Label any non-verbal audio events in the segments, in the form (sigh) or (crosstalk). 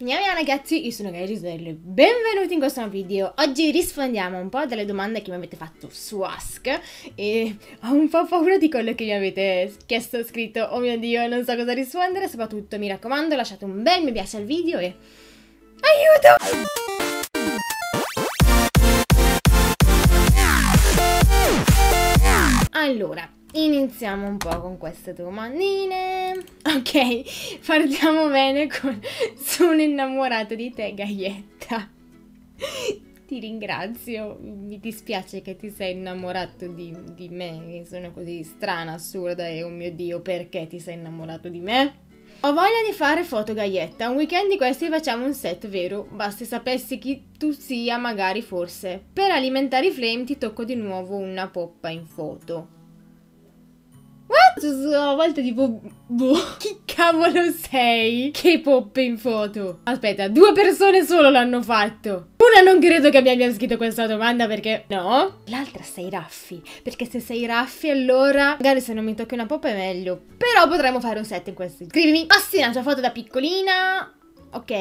Andiamo via ragazzi, io sono Gaia e benvenuti in questo nuovo video. Oggi rispondiamo un po' delle domande che mi avete fatto su Ask e ho un po' paura di quello che mi avete chiesto scritto. Oh mio Dio, non so cosa rispondere, soprattutto mi raccomando lasciate un bel mi piace al video e... Aiuto! Allora, Iniziamo un po' con queste domandine. Ok, partiamo bene con Sono innamorato di te, Gaietta. Ti ringrazio, mi dispiace che ti sei innamorato di, di me, che sono così strana, assurda e oh mio Dio, perché ti sei innamorato di me? Ho voglia di fare foto Gaietta, un weekend di questi facciamo un set, vero? Basta sapessi chi tu sia, magari forse. Per alimentare i flame ti tocco di nuovo una poppa in foto a volte tipo, boh, chi cavolo sei? Che poppe in foto. Aspetta, due persone solo l'hanno fatto. Una non credo che mi abbia scritto questa domanda perché no. L'altra sei raffi, perché se sei raffi allora magari se non mi tocchi una poppa è meglio. Però potremmo fare un set in questo. Scrivimi, passinaccia foto da piccolina, Ok,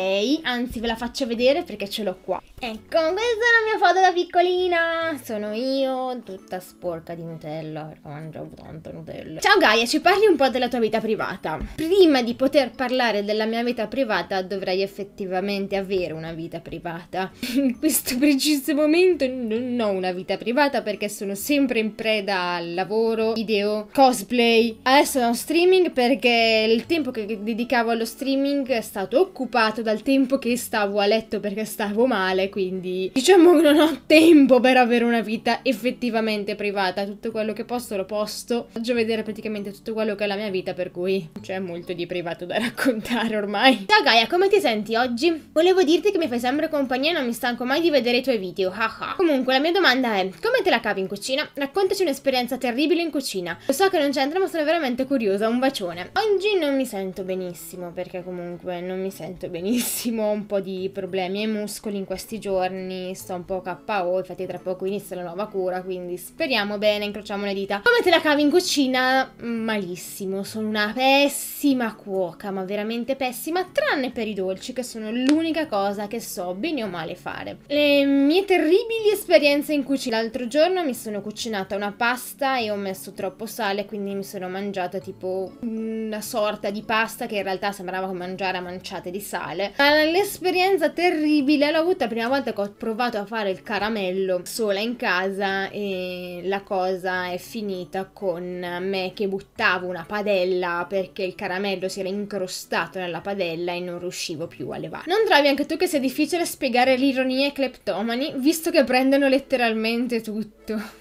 anzi ve la faccio vedere perché ce l'ho qua. Ecco, questa è la mia foto da piccolina. Sono io, tutta sporca di Nutella perché mangiavo tanto Nutella. Ciao Gaia, ci parli un po' della tua vita privata. Prima di poter parlare della mia vita privata dovrei effettivamente avere una vita privata. (laughs) In questo preciso momento non ho una vita privata perché sono sempre in preda al lavoro, video, cosplay. Adesso non streaming perché il tempo che dedicavo allo streaming è stato occupato occupato dal tempo che stavo a letto perché stavo male, quindi diciamo che non ho (laughs) tempo per avere una vita effettivamente privata, tutto quello che posto lo posto, faccio vedere praticamente tutto quello che è la mia vita, per cui c'è molto di privato da (laughs) raccontare ormai. Ciao Gaia, come ti senti oggi? Volevo dirti che mi fai sempre compagnia e non mi stanco mai di vedere i tuoi video, haha. Comunque la mia domanda è, come te la cavi in cucina? Raccontaci un'esperienza terribile in cucina. Lo so che non c'entra ma sono veramente curiosa, un bacione. Oggi non mi sento benissimo perché comunque non mi sento benissimo, ho un po' di problemi ai muscoli in questi giorni, sto un po' KO, infatti tra poco inizia la nuova cura, quindi speriamo bene, incrociamo le dita. Come te la cavi in cucina? Mm, malissimo, sono una pessima cuoca, ma veramente pessima, tranne per i dolci che sono l'unica cosa che so bene o male fare. Le mie terribili esperienze in cucina. L'altro giorno mi sono cucinata una pasta e ho messo troppo sale, quindi mi sono mangiata tipo una sorta di pasta che in realtà sembrava mangiare a manciate di sale totale. L'esperienza terribile l'ho avuta la prima volta che ho provato a fare il caramello sola in casa e la cosa è finita con me che buttavo una padella perché il caramello si era incrostato nella padella e non riuscivo più a levare. Non trovi anche tu che sia difficile spiegare l'ironia ai cleptomani visto che prendono letteralmente tutto?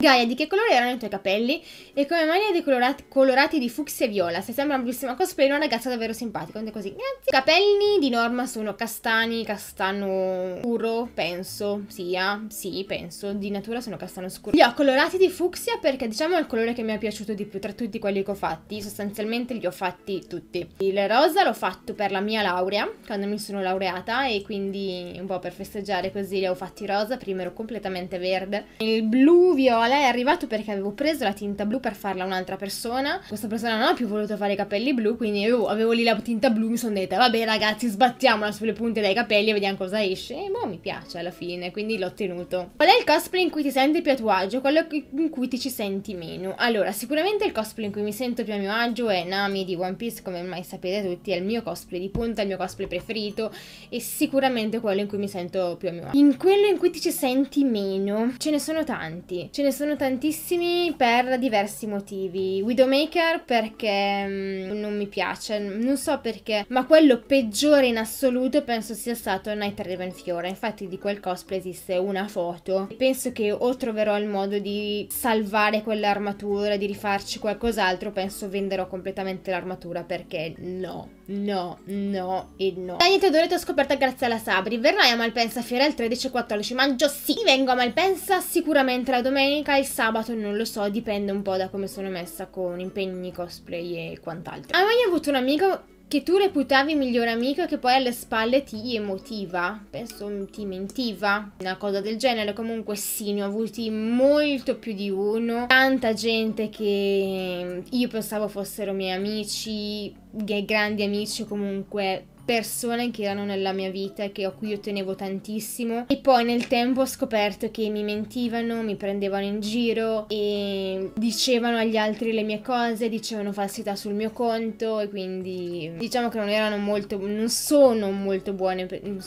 Gaia, di che colore erano i tuoi capelli? E come mai li colorati, colorati di fucsia e viola? Se sembra una bellissima cosplay, una ragazza davvero simpatica. Quindi così, grazie. I capelli di norma sono castani, castano scuro, penso, sia, sì, penso. Di natura sono castano scuro. Li ho colorati di fucsia perché diciamo è il colore che mi è piaciuto di più tra tutti quelli che ho fatti. Sostanzialmente li ho fatti tutti. Il rosa l'ho fatto per la mia laurea, quando mi sono laureata e quindi un po' per festeggiare così li ho fatti rosa. Prima ero completamente verde. Il blu, viola lei è arrivato perché avevo preso la tinta blu per farla a un'altra persona. Questa persona non ha più voluto fare i capelli blu, quindi io avevo lì la tinta blu, mi sono detta, vabbè ragazzi, sbattiamola sulle punte dei capelli e vediamo cosa esce. E boh, mi piace alla fine, quindi l'ho tenuto. Qual è il cosplay in cui ti senti più a tuo agio? Quello in cui ti ci senti meno? Allora, sicuramente il cosplay in cui mi sento più a mio agio è Nami di One Piece, come mai sapete tutti, è il mio cosplay di punta, il mio cosplay preferito e sicuramente quello in cui mi sento più a mio agio. In quello in cui ti ci senti meno, ce ne sono tanti. Ce ne sono sono tantissimi per diversi motivi. Widowmaker perché mm, non mi piace, non so perché, ma quello peggiore in assoluto penso sia stato Night Raven Fiora. Infatti di quel cosplay esiste una foto penso che o troverò il modo di salvare quell'armatura, di rifarci qualcos'altro, penso venderò completamente l'armatura perché no. No, no e no. La niente ho scoperto grazie alla Sabri. Verrai a Malpensa a Fiera il 13 e 14 maggio? Sì. Vengo a Malpensa sicuramente la domenica, il sabato non lo so, dipende un po' da come sono messa con impegni, cosplay e quant'altro. Hai mai avuto un amico che tu reputavi migliore amico e che poi alle spalle ti emotiva, penso mm, ti mentiva, una cosa del genere, comunque sì, ne ho avuti molto più di uno, tanta gente che mm, io pensavo fossero miei amici, grandi amici comunque persone che erano nella mia vita e a cui io tenevo tantissimo e poi nel tempo ho scoperto che mi mentivano, mi prendevano in giro e dicevano agli altri le mie cose, dicevano falsità sul mio conto e quindi diciamo che non erano molto, non sono molto buone,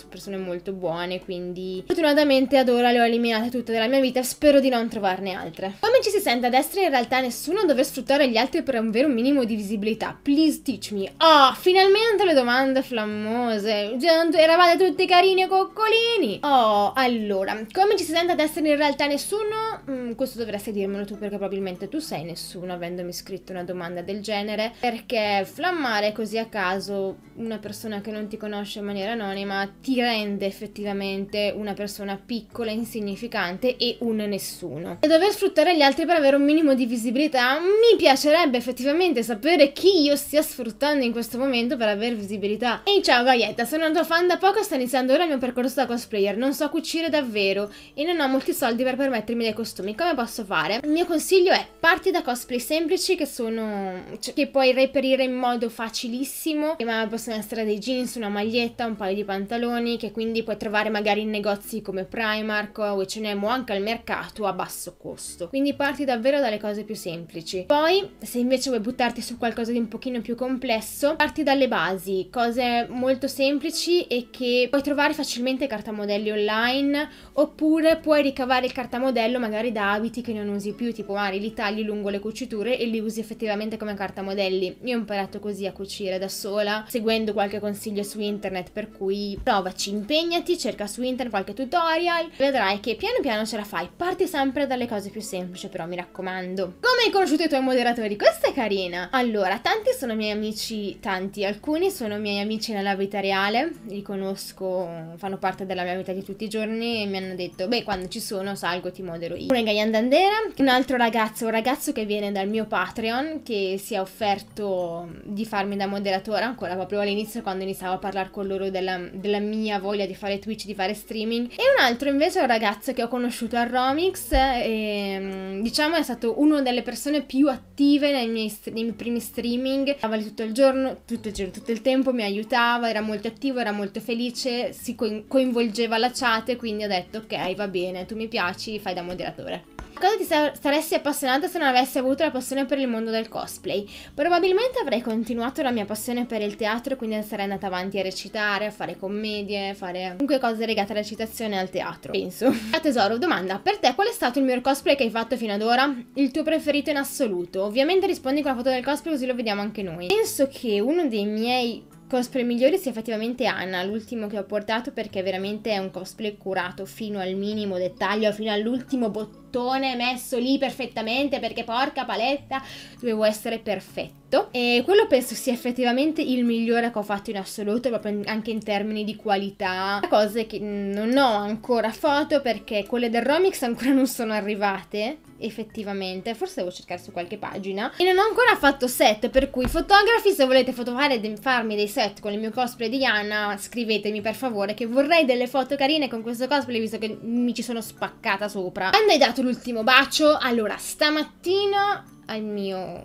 persone molto buone quindi fortunatamente ad ora le ho eliminate tutte dalla mia vita, spero di non trovarne altre. Come ci si sente a destra in realtà nessuno deve sfruttare gli altri per avere un minimo di visibilità, please teach me. Ah, oh, finalmente le domande flammate famose. Eravate tutti carini e coccolini. Oh, allora, come ci si sente ad essere in realtà nessuno? Mm, questo dovresti dirmelo tu perché probabilmente tu sei nessuno avendomi scritto una domanda del genere. Perché flammare così a caso una persona che non ti conosce in maniera anonima ti rende effettivamente una persona piccola, insignificante e un nessuno. E dover sfruttare gli altri per avere un minimo di visibilità, mi piacerebbe effettivamente sapere chi io stia sfruttando in questo momento per avere visibilità. E in ciao Gaietta, sono una tua fan da poco e sto iniziando ora il mio percorso da cosplayer. Non so cucire davvero e non ho molti soldi per permettermi dei costumi. Come posso fare? Il mio consiglio è parti da cosplay semplici che sono... Cioè, che puoi reperire in modo facilissimo, ma possono essere dei jeans, una maglietta, un paio di pantaloni, che quindi puoi trovare magari in negozi come Primark o H&M o anche al mercato a basso costo. Quindi parti davvero dalle cose più semplici. Poi, se invece vuoi buttarti su qualcosa di un pochino più complesso, parti dalle basi, cose molto semplici e che puoi trovare facilmente cartamodelli online oppure puoi ricavare il cartamodello magari da abiti che non usi più, tipo magari li tagli lungo le cuciture e li usi effettivamente come cartamodelli. Io ho imparato così a cucire da sola, seguendo qualche consiglio su internet, per cui provaci, impegnati, cerca su internet qualche tutorial, vedrai che piano piano ce la fai. Parti sempre dalle cose più semplici, però mi raccomando. Come hai conosciuto i tuoi moderatori? Questa è carina. Allora, tanti sono miei amici, tanti, alcuni sono miei amici nella vita reale, li conosco, fanno parte della mia vita di tutti i giorni e mi hanno detto, beh, quando ci sono salgo e ti modero io. Uno è Gaian Dandera, un altro ragazzo, un ragazzo che viene dal mio Patreon, che si è offerto di farmi da moderatore ancora proprio all'inizio quando iniziavo a parlare con loro della, della mia voglia di fare Twitch, di fare streaming. E un altro invece è un ragazzo che ho conosciuto a Romix e ehm, diciamo è stato una delle persone più attive nei miei, nei miei primi streaming, stava lì tutto il giorno, tutto il giorno, tutto il tempo, mi aiutava, era molto attivo, era molto felice, si coinvolgeva la chat e quindi ho detto ok va bene, tu mi piaci, fai da moderatore. Cosa ti saresti appassionata se non avessi avuto la passione per il mondo del cosplay? Probabilmente avrei continuato la mia passione per il teatro, quindi sarei andata avanti a recitare, a fare commedie, a fare comunque cose legate alla recitazione e al teatro, penso. A ah, tesoro, domanda, per te qual è stato il miglior cosplay che hai fatto fino ad ora? Il tuo preferito in assoluto? Ovviamente rispondi con la foto del cosplay così lo vediamo anche noi. Penso che uno dei miei Cosplay migliore sia effettivamente Anna, l'ultimo che ho portato perché veramente è un cosplay curato fino al minimo dettaglio, fino all'ultimo bottone messo lì perfettamente perché porca paletta, dovevo essere perfetto. E quello penso sia effettivamente il migliore che ho fatto in assoluto, proprio anche in termini di qualità. Cose che non ho ancora foto perché quelle del Romix ancora non sono arrivate effettivamente, forse devo cercare su qualche pagina e non ho ancora fatto set per cui fotografi se volete fotografare e farmi dei set con il mio cosplay di Anna scrivetemi per favore che vorrei delle foto carine con questo cosplay visto che mi ci sono spaccata sopra quando hai dato l'ultimo bacio? allora stamattina al mio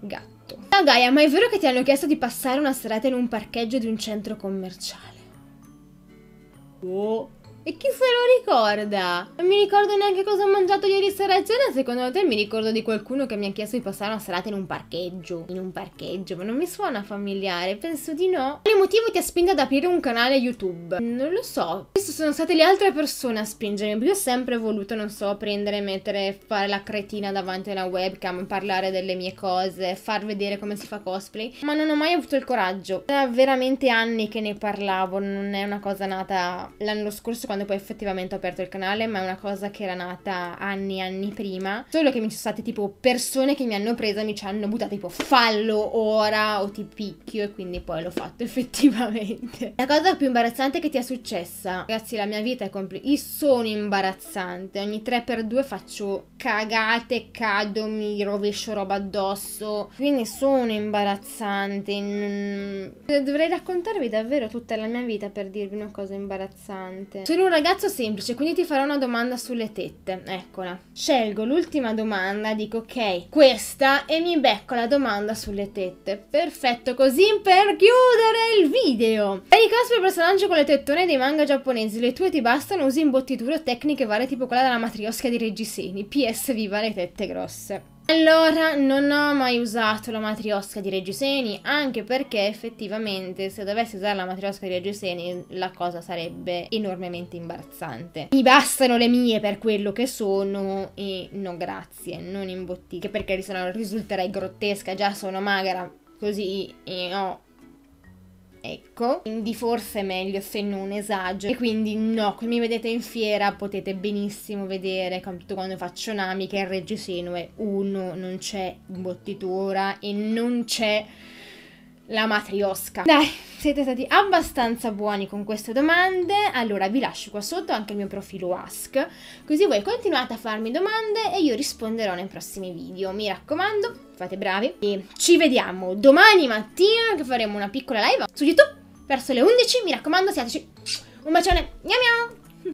gatto Ciao Gaia ma è vero che ti hanno chiesto di passare una serata in un parcheggio di un centro commerciale? Oh e chi se lo ricorda? Non mi ricordo neanche cosa ho mangiato ieri sera a cena, secondo te mi ricordo di qualcuno che mi ha chiesto di passare una serata in un parcheggio. In un parcheggio, ma non mi suona familiare, penso di no. Quale motivo ti ha spinto ad aprire un canale YouTube? Non lo so. Queste sono state le altre persone a spingermi, io ho sempre voluto, non so, prendere, mettere, fare la cretina davanti a una webcam, parlare delle mie cose, far vedere come si fa cosplay, ma non ho mai avuto il coraggio. Da veramente anni che ne parlavo, non è una cosa nata l'anno scorso quando poi effettivamente ho aperto il canale, ma è una cosa che era nata anni e anni prima. Solo che mi sono state tipo persone che mi hanno presa, e mi ci hanno buttato tipo fallo ora o ti picchio e quindi poi l'ho fatto (laughs) effettivamente. La cosa più imbarazzante che ti è successa, ragazzi, la mia vita è compl- Io sono imbarazzante, ogni 3x2 faccio cagate, cado, mi rovescio roba addosso. Quindi sono imbarazzante. Mm. Dovrei raccontarvi davvero tutta la mia vita per dirvi una cosa imbarazzante. Sono un ragazzo semplice, quindi ti farò una domanda sulle tette. Eccola. Scelgo l'ultima domanda, dico ok, questa e mi becco la domanda sulle tette. Perfetto, così per chiudere il video. Eri Casper personaggio con le tettone dei manga giapponesi. Le tue ti bastano, usi imbottiture o tecniche varie tipo quella della matriosca di Reggiseni. PS PS Viva le tette grosse. Allora, non ho mai usato la matriosca di Reggiseni, anche perché effettivamente se dovessi usare la matriosca di Reggiseni la cosa sarebbe enormemente imbarazzante. Mi bastano le mie per quello che sono e no grazie, non imbottite, perché se no risulterei grottesca, già sono magra, così e ho ecco, quindi forse è meglio se non esagero e quindi no, come mi vedete in fiera potete benissimo vedere soprattutto quando faccio Nami che il reggiseno è uno, non c'è bottitura e non c'è la matriosca. Dai, siete stati abbastanza buoni con queste domande, allora vi lascio qua sotto anche il mio profilo Ask, così voi continuate a farmi domande e io risponderò nei prossimi video. Mi raccomando, fate bravi e ci vediamo domani mattina che faremo una piccola live su YouTube verso le 11. Mi raccomando, siateci. Un bacione, miau miau!